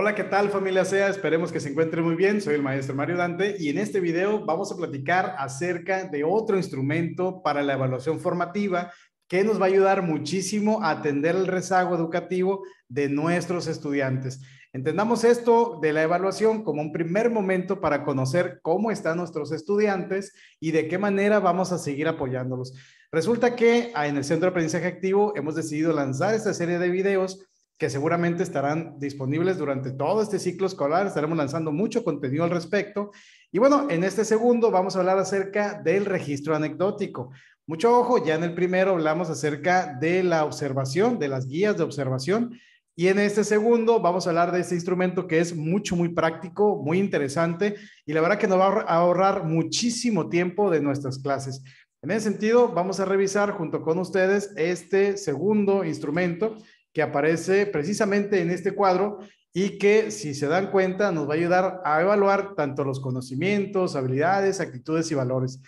Hola, ¿qué tal familia SEA? Esperemos que se encuentren muy bien. Soy el maestro Mario Dante y en este video vamos a platicar acerca de otro instrumento para la evaluación formativa que nos va a ayudar muchísimo a atender el rezago educativo de nuestros estudiantes. Entendamos esto de la evaluación como un primer momento para conocer cómo están nuestros estudiantes y de qué manera vamos a seguir apoyándolos. Resulta que ah, en el Centro de Aprendizaje Activo hemos decidido lanzar esta serie de videos que seguramente estarán disponibles durante todo este ciclo escolar. Estaremos lanzando mucho contenido al respecto. Y bueno, en este segundo vamos a hablar acerca del registro anecdótico. Mucho ojo, ya en el primero hablamos acerca de la observación, de las guías de observación. Y en este segundo vamos a hablar de este instrumento que es mucho, muy práctico, muy interesante y la verdad que nos va a ahorrar muchísimo tiempo de nuestras clases. En ese sentido, vamos a revisar junto con ustedes este segundo instrumento que aparece precisamente en este cuadro y que, si se dan cuenta, nos va a ayudar a evaluar tanto los conocimientos, habilidades, actitudes y valores.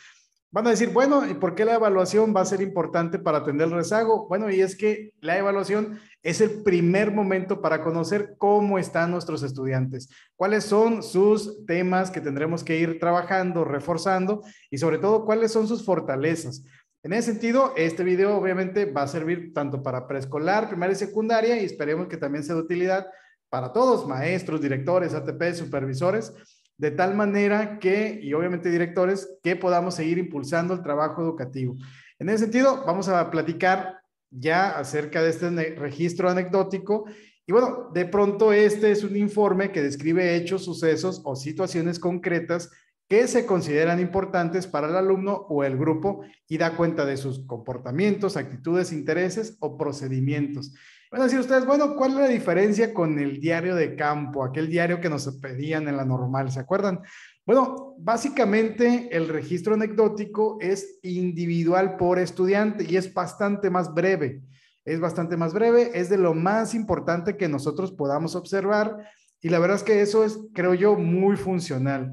Van a decir, bueno, ¿y por qué la evaluación va a ser importante para atender el rezago? Bueno, y es que la evaluación es el primer momento para conocer cómo están nuestros estudiantes, cuáles son sus temas que tendremos que ir trabajando, reforzando y sobre todo cuáles son sus fortalezas. En ese sentido, este video obviamente va a servir tanto para preescolar, primaria y secundaria y esperemos que también sea de utilidad para todos, maestros, directores, ATP, supervisores, de tal manera que, y obviamente directores, que podamos seguir impulsando el trabajo educativo. En ese sentido, vamos a platicar ya acerca de este registro anecdótico. Y bueno, de pronto este es un informe que describe hechos, sucesos o situaciones concretas que se consideran importantes para el alumno o el grupo y da cuenta de sus comportamientos, actitudes, intereses o procedimientos. Van a decir ustedes, bueno, ¿cuál es la diferencia con el diario de campo, aquel diario que nos pedían en la normal? ¿Se acuerdan? Bueno, básicamente el registro anecdótico es individual por estudiante y es bastante más breve. Es bastante más breve, es de lo más importante que nosotros podamos observar y la verdad es que eso es, creo yo, muy funcional.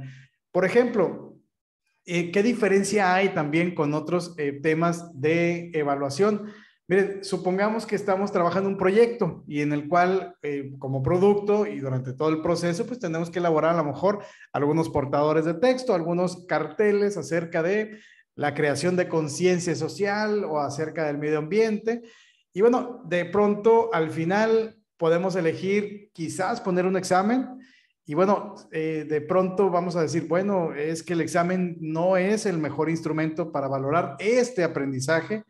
Por ejemplo, eh, ¿qué diferencia hay también con otros eh, temas de evaluación? Miren, supongamos que estamos trabajando un proyecto y en el cual eh, como producto y durante todo el proceso, pues tenemos que elaborar a lo mejor algunos portadores de texto, algunos carteles acerca de la creación de conciencia social o acerca del medio ambiente. Y bueno, de pronto al final podemos elegir quizás poner un examen y bueno, eh, de pronto vamos a decir, bueno, es que el examen no es el mejor instrumento para valorar este aprendizaje.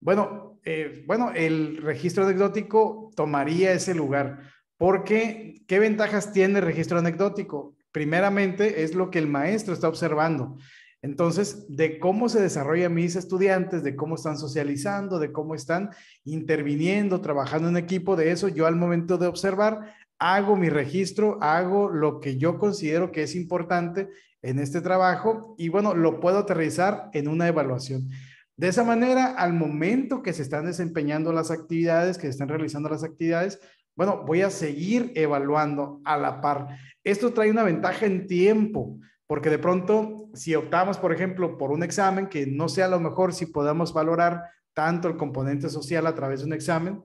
Bueno, eh, bueno, el registro anecdótico tomaría ese lugar, porque ¿qué ventajas tiene el registro anecdótico? Primeramente es lo que el maestro está observando. Entonces, de cómo se desarrollan mis estudiantes, de cómo están socializando, de cómo están interviniendo, trabajando en equipo, de eso yo al momento de observar hago mi registro, hago lo que yo considero que es importante en este trabajo y bueno, lo puedo aterrizar en una evaluación. De esa manera, al momento que se están desempeñando las actividades, que se están realizando las actividades, bueno, voy a seguir evaluando a la par. Esto trae una ventaja en tiempo, porque de pronto, si optamos, por ejemplo, por un examen, que no sea lo mejor si podamos valorar tanto el componente social a través de un examen,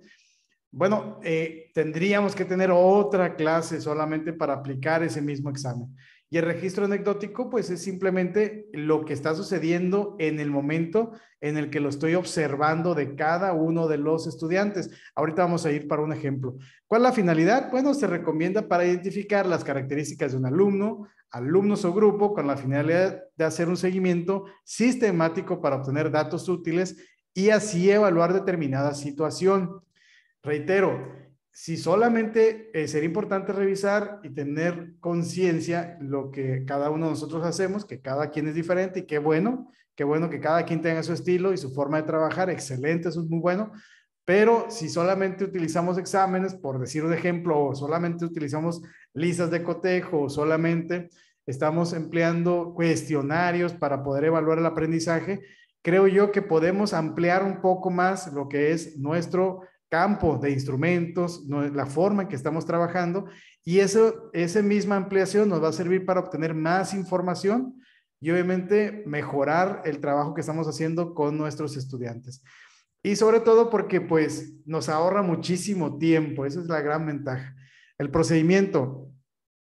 bueno, eh, tendríamos que tener otra clase solamente para aplicar ese mismo examen. Y el registro anecdótico, pues es simplemente lo que está sucediendo en el momento en el que lo estoy observando de cada uno de los estudiantes. Ahorita vamos a ir para un ejemplo. ¿Cuál es la finalidad? Bueno, se recomienda para identificar las características de un alumno, alumnos o grupo con la finalidad de hacer un seguimiento sistemático para obtener datos útiles y así evaluar determinada situación. Reitero, si solamente eh, sería importante revisar y tener conciencia lo que cada uno de nosotros hacemos, que cada quien es diferente y qué bueno, qué bueno que cada quien tenga su estilo y su forma de trabajar, excelente, eso es muy bueno, pero si solamente utilizamos exámenes, por decir de ejemplo, o solamente utilizamos listas de cotejo, o solamente estamos empleando cuestionarios para poder evaluar el aprendizaje, creo yo que podemos ampliar un poco más lo que es nuestro campo de instrumentos, la forma en que estamos trabajando y eso, esa misma ampliación nos va a servir para obtener más información y obviamente mejorar el trabajo que estamos haciendo con nuestros estudiantes. Y sobre todo porque pues nos ahorra muchísimo tiempo, esa es la gran ventaja. El procedimiento,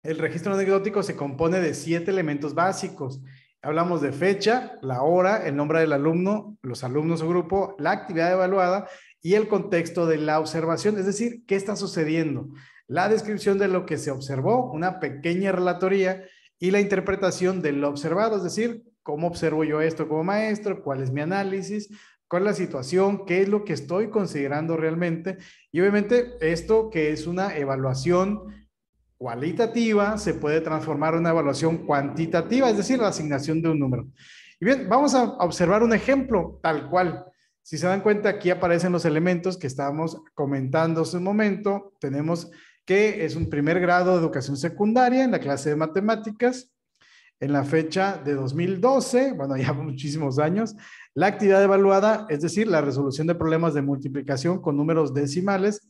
el registro anecdótico se compone de siete elementos básicos Hablamos de fecha, la hora, el nombre del alumno, los alumnos o grupo, la actividad evaluada y el contexto de la observación, es decir, qué está sucediendo. La descripción de lo que se observó, una pequeña relatoría y la interpretación de lo observado, es decir, cómo observo yo esto como maestro, cuál es mi análisis, cuál es la situación, qué es lo que estoy considerando realmente. Y obviamente esto que es una evaluación cualitativa se puede transformar en una evaluación cuantitativa, es decir, la asignación de un número. Y bien, vamos a observar un ejemplo tal cual. Si se dan cuenta, aquí aparecen los elementos que estábamos comentando hace un momento. Tenemos que es un primer grado de educación secundaria en la clase de matemáticas. En la fecha de 2012, bueno, ya muchísimos años, la actividad evaluada, es decir, la resolución de problemas de multiplicación con números decimales,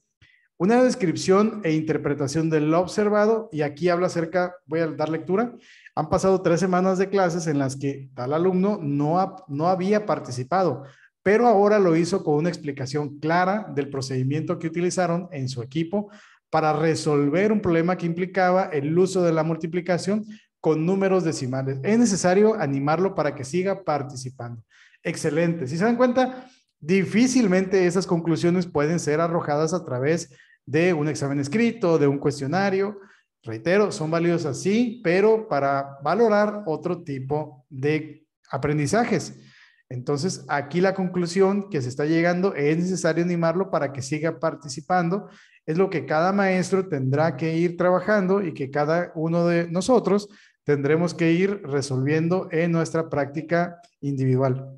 una descripción e interpretación de lo observado, y aquí habla acerca, voy a dar lectura, han pasado tres semanas de clases en las que tal alumno no, no había participado, pero ahora lo hizo con una explicación clara del procedimiento que utilizaron en su equipo para resolver un problema que implicaba el uso de la multiplicación con números decimales. Es necesario animarlo para que siga participando. Excelente. Si se dan cuenta, difícilmente esas conclusiones pueden ser arrojadas a través de un examen escrito, de un cuestionario. Reitero, son válidos así, pero para valorar otro tipo de aprendizajes. Entonces, aquí la conclusión que se está llegando es necesario animarlo para que siga participando. Es lo que cada maestro tendrá que ir trabajando y que cada uno de nosotros tendremos que ir resolviendo en nuestra práctica individual.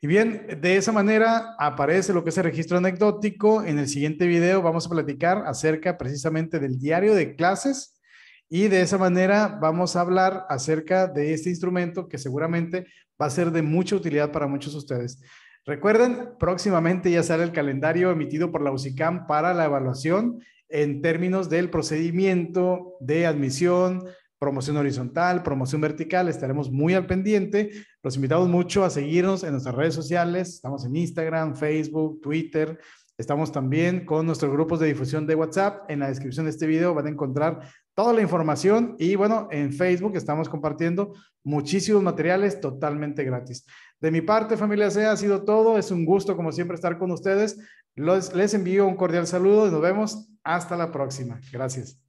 Y bien, de esa manera aparece lo que es el registro anecdótico. En el siguiente video vamos a platicar acerca precisamente del diario de clases y de esa manera vamos a hablar acerca de este instrumento que seguramente va a ser de mucha utilidad para muchos de ustedes. Recuerden, próximamente ya sale el calendario emitido por la UCICAM para la evaluación en términos del procedimiento de admisión, promoción horizontal, promoción vertical, estaremos muy al pendiente. Los invitamos mucho a seguirnos en nuestras redes sociales. Estamos en Instagram, Facebook, Twitter. Estamos también con nuestros grupos de difusión de WhatsApp. En la descripción de este video van a encontrar toda la información y bueno, en Facebook estamos compartiendo muchísimos materiales totalmente gratis. De mi parte, familia C, ha sido todo. Es un gusto, como siempre, estar con ustedes. les envío un cordial saludo y nos vemos hasta la próxima. Gracias.